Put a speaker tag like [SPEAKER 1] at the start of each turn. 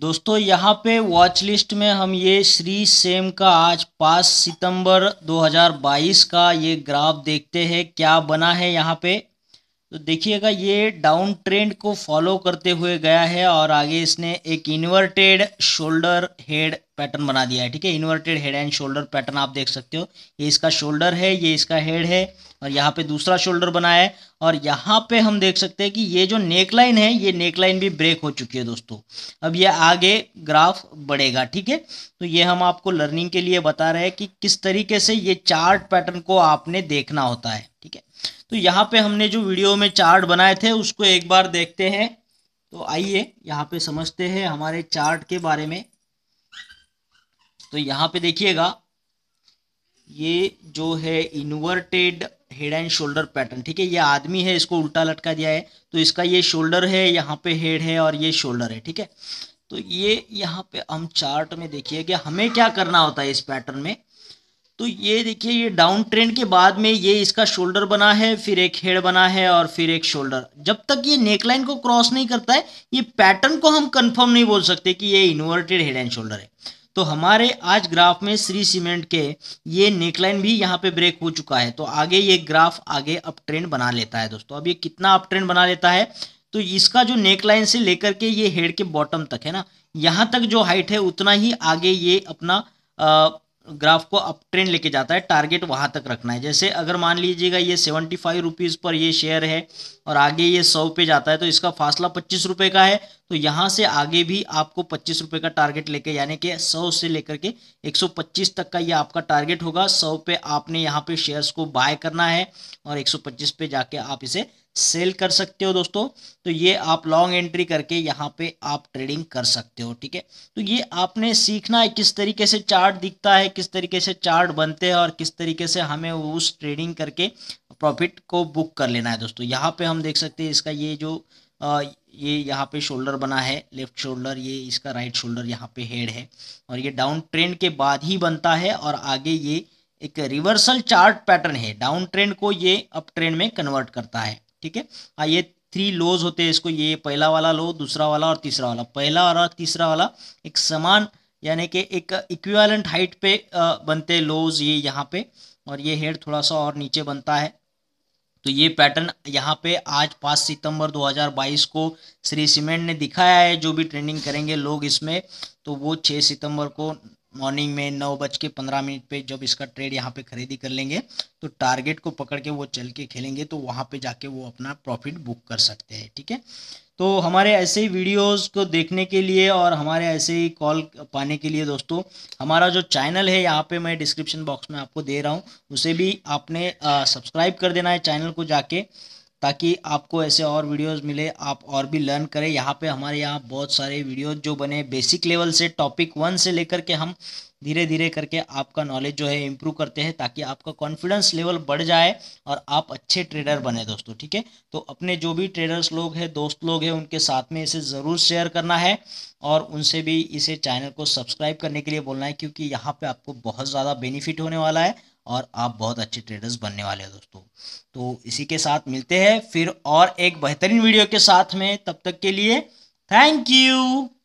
[SPEAKER 1] दोस्तों यहाँ पे वॉच लिस्ट में हम ये श्री सेम का आज पाँच सितंबर 2022 का ये ग्राफ देखते हैं क्या बना है यहाँ पे तो देखिएगा ये डाउन ट्रेंड को फॉलो करते हुए गया है और आगे इसने एक इन्वर्टेड शोल्डर हेड पैटर्न बना दिया है ठीक है inverted head and shoulder pattern आप देख सकते हो ये इसका शोल्डर है ये इसका हेड है और यहाँ पे दूसरा शोल्डर बना है और यहाँ पे हम देख सकते हैं कि ये जो नेक लाइन है ये नेक लाइन भी ब्रेक हो चुकी है दोस्तों अब ये आगे ग्राफ बढ़ेगा ठीक है तो ये हम आपको लर्निंग के लिए बता रहे हैं कि किस तरीके से ये चार्ट पैटर्न को आपने देखना होता है ठीक है तो यहाँ पे हमने जो वीडियो में चार्ट बनाए थे उसको एक बार देखते हैं तो आइए यहाँ पे समझते हैं हमारे चार्ट के बारे में तो यहाँ पे देखिएगा ये जो है inverted head and shoulder pattern ठीक है ये आदमी है इसको उल्टा लटका दिया है तो इसका ये शोल्डर है यहाँ पे हेड है और ये शोल्डर है ठीक है तो ये यहाँ पे हम चार्ट में देखिए कि हमें क्या करना होता है इस पैटर्न में तो ये देखिए ये डाउन ट्रेंड के बाद में ये इसका शोल्डर बना है फिर एक हेड बना है और फिर एक शोल्डर जब तक ये नेकलाइन को क्रॉस नहीं करता है ये पैटर्न को हम कंफर्म नहीं बोल सकते कि ये इन्वर्टेड हेड एंड शोल्डर है तो हमारे आज ग्राफ में श्री सीमेंट के ये नेकलाइन भी यहाँ पे ब्रेक हो चुका है तो आगे ये ग्राफ आगे अप ट्रेंड बना लेता है दोस्तों अब ये कितना अप ट्रेंड बना लेता है तो इसका जो नेकलाइन से लेकर के ये हेड के बॉटम तक है ना यहाँ तक जो हाइट है उतना ही आगे ये अपना आ, ग्राफ को अप ट्रेंड लेके जाता है टारगेट वहाँ तक रखना है जैसे अगर मान लीजिएगा ये सेवेंटी फाइव रुपीज़ पर ये शेयर है और आगे ये सौ पे जाता है तो इसका फासला पच्चीस रुपये का है तो यहाँ से आगे भी आपको पच्चीस रुपये का टारगेट लेके यानी कि सौ से लेकर के एक सौ पच्चीस तक का ये आपका टारगेट होगा सौ पे आपने यहाँ पे शेयर्स को बाय करना है और एक सौ पच्चीस पे जाके आप इसे सेल कर सकते हो दोस्तों तो ये आप लॉन्ग एंट्री करके यहाँ पे आप ट्रेडिंग कर सकते हो ठीक है तो ये आपने सीखना है किस तरीके से चार्ट दिखता है किस तरीके से चार्ट बनते हैं और किस तरीके से हमें उस ट्रेडिंग करके प्रॉफिट को बुक कर लेना है दोस्तों यहाँ पे हम देख सकते हैं इसका ये जो ये यहाँ पे शोल्डर बना है लेफ्ट शोल्डर ये इसका राइट शोल्डर यहाँ पे हेड है और ये डाउन ट्रेंड के बाद ही बनता है और आगे ये एक रिवर्सल चार्ट पैटर्न है डाउन ट्रेंड को ये अप ट्रेंड में कन्वर्ट करता है ठीक है हाँ ये थ्री लोज होते हैं इसको ये पहला वाला लो दूसरा वाला और तीसरा वाला पहला और तीसरा वाला एक समान यानी कि एक इक्विवेलेंट हाइट पे बनते लोज ये यहाँ पे और ये हेड थोड़ा सा और नीचे बनता है तो ये पैटर्न यहाँ पे आज पाँच सितंबर 2022 को श्री सीमेंट ने दिखाया है जो भी ट्रेंडिंग करेंगे लोग इसमें तो वो छः सितंबर को मॉर्निंग में नौ बज के पंद्रह मिनट पे जब इसका ट्रेड यहाँ पे खरीदी कर लेंगे तो टारगेट को पकड़ के वो चल के खेलेंगे तो वहाँ पे जाके वो अपना प्रॉफिट बुक कर सकते हैं ठीक है तो हमारे ऐसे ही वीडियोस को देखने के लिए और हमारे ऐसे ही कॉल पाने के लिए दोस्तों हमारा जो चैनल है यहाँ पे मैं डिस्क्रिप्शन बॉक्स में आपको दे रहा हूँ उसे भी आपने सब्सक्राइब कर देना है चैनल को जाके ताकि आपको ऐसे और वीडियोस मिले आप और भी लर्न करें यहाँ पे हमारे यहाँ बहुत सारे वीडियोस जो बने बेसिक लेवल से टॉपिक वन से लेकर के हम धीरे धीरे करके आपका नॉलेज जो है इम्प्रूव करते हैं ताकि आपका कॉन्फिडेंस लेवल बढ़ जाए और आप अच्छे ट्रेडर बने दोस्तों ठीक है तो अपने जो भी ट्रेडर्स लोग हैं दोस्त लोग हैं उनके साथ में इसे ज़रूर शेयर करना है और उनसे भी इसे चैनल को सब्सक्राइब करने के लिए बोलना है क्योंकि यहाँ पर आपको बहुत ज़्यादा बेनिफिट होने वाला है और आप बहुत अच्छे ट्रेडर्स बनने वाले हैं दोस्तों तो इसी के साथ मिलते हैं फिर और एक बेहतरीन वीडियो के साथ में तब तक के लिए थैंक यू